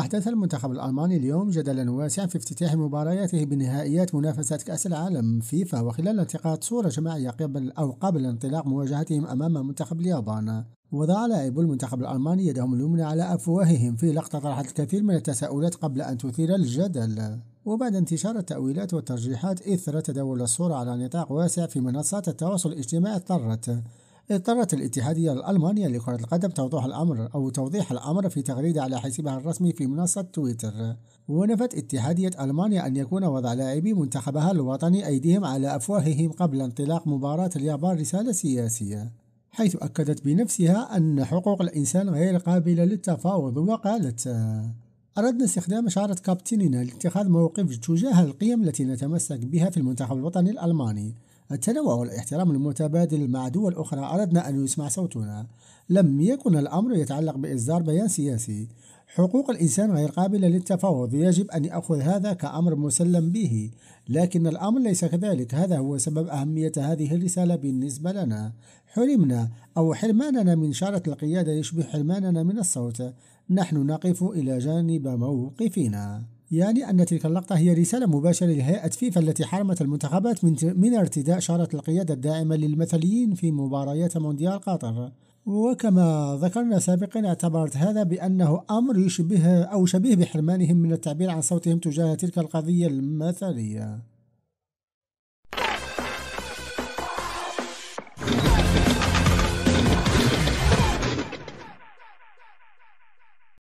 أحدث المنتخب الألماني اليوم جدلا واسعا في افتتاح مبارياته بنهائيات منافسة كأس العالم فيفا وخلال التقاط صورة جماعية قبل أو قبل انطلاق مواجهتهم أمام منتخب اليابان وضع لاعبو المنتخب الألماني يدهم اليمنى على أفواههم في لقطة طرحت الكثير من التساؤلات قبل أن تثير الجدل وبعد انتشار التأويلات والترجيحات إثر تداول الصورة على نطاق واسع في منصات التواصل الاجتماعي اضطرت اضطرت الاتحادية الألمانية لكرة القدم توضيح الأمر أو توضيح الأمر في تغريدة على حسابها الرسمي في منصة تويتر ونفت اتحادية ألمانيا أن يكون وضع لاعبي منتخبها الوطني أيديهم على أفواههم قبل انطلاق مباراة اليابان رسالة سياسية حيث أكدت بنفسها أن حقوق الإنسان غير قابلة للتفاوض وقالت أردنا استخدام شعارة كابتننا لاتخاذ موقف تجاه القيم التي نتمسك بها في المنتخب الوطني الألماني التنوع والاحترام المتبادل مع دول أخرى أردنا أن يسمع صوتنا لم يكن الأمر يتعلق بإصدار بيان سياسي حقوق الإنسان غير قابلة للتفاوض يجب أن يأخذ هذا كأمر مسلم به لكن الأمر ليس كذلك هذا هو سبب أهمية هذه الرسالة بالنسبة لنا حرمنا أو حرماننا من شارة القيادة يشبه حرماننا من الصوت نحن نقف إلى جانب موقفنا يعني أن تلك اللقطة هي رسالة مباشرة لهيئة فيفا التي حرمت المنتخبات من, من ارتداء شارة القيادة الدائمة للمثليين في مباريات مونديال قطر وكما ذكرنا سابقا اعتبرت هذا بأنه أمر يشبه أو شبيه بحرمانهم من التعبير عن صوتهم تجاه تلك القضية المثلية